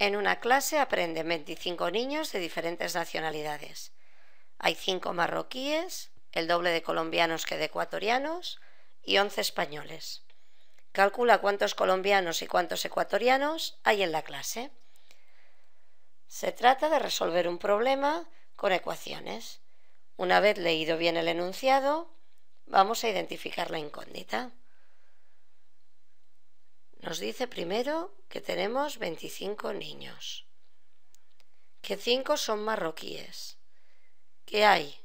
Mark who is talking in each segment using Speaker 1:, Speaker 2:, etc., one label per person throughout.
Speaker 1: En una clase aprenden 25 niños de diferentes nacionalidades. Hay 5 marroquíes, el doble de colombianos que de ecuatorianos y 11 españoles. Calcula cuántos colombianos y cuántos ecuatorianos hay en la clase. Se trata de resolver un problema con ecuaciones. Una vez leído bien el enunciado, vamos a identificar la incógnita. Nos dice primero que tenemos 25 niños, que 5 son marroquíes, que hay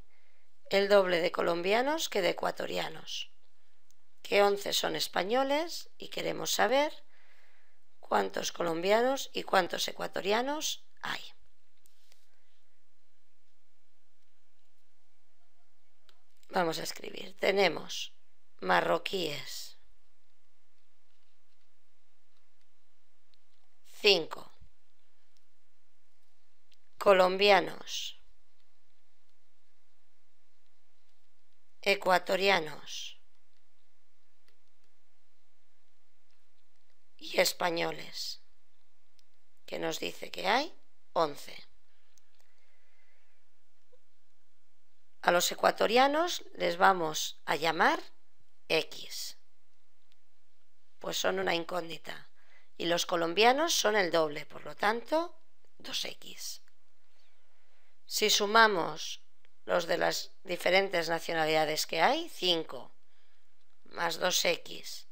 Speaker 1: el doble de colombianos que de ecuatorianos, que 11 son españoles y queremos saber cuántos colombianos y cuántos ecuatorianos hay. Vamos a escribir. Tenemos marroquíes Colombianos. Ecuatorianos. Y españoles. Que nos dice que hay 11. A los ecuatorianos les vamos a llamar X. Pues son una incógnita y los colombianos son el doble, por lo tanto, 2x. Si sumamos los de las diferentes nacionalidades que hay, 5 más 2x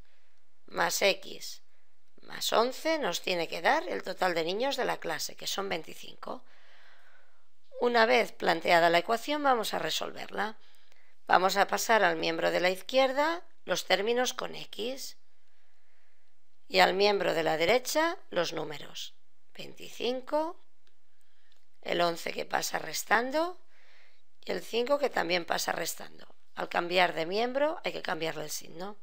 Speaker 1: más x más 11 nos tiene que dar el total de niños de la clase, que son 25. Una vez planteada la ecuación vamos a resolverla. Vamos a pasar al miembro de la izquierda los términos con x y al miembro de la derecha los números 25, el 11 que pasa restando y el 5 que también pasa restando. Al cambiar de miembro hay que cambiarle el signo.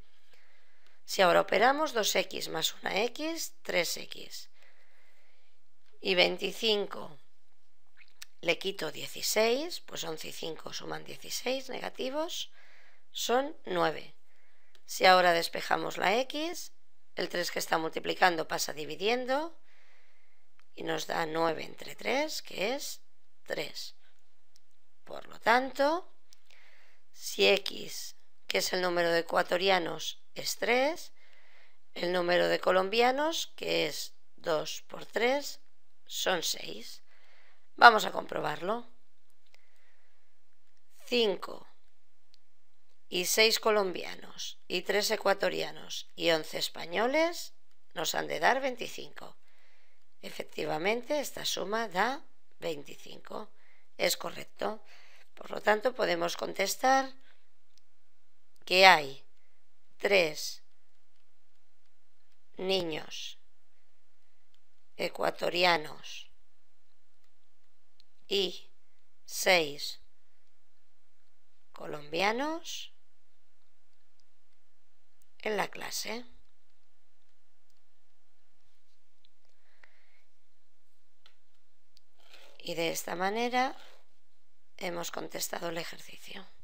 Speaker 1: Si ahora operamos 2x más 1x, 3x. Y 25 le quito 16, pues 11 y 5 suman 16 negativos, son 9. Si ahora despejamos la x, el 3 que está multiplicando pasa dividiendo y nos da 9 entre 3, que es 3. Por lo tanto, si x, que es el número de ecuatorianos, es 3, el número de colombianos, que es 2 por 3, son 6. Vamos a comprobarlo. 5 y seis colombianos y tres ecuatorianos y 11 españoles, nos han de dar 25. Efectivamente, esta suma da 25. Es correcto. Por lo tanto, podemos contestar que hay tres niños ecuatorianos y seis colombianos en la clase. Y de esta manera hemos contestado el ejercicio.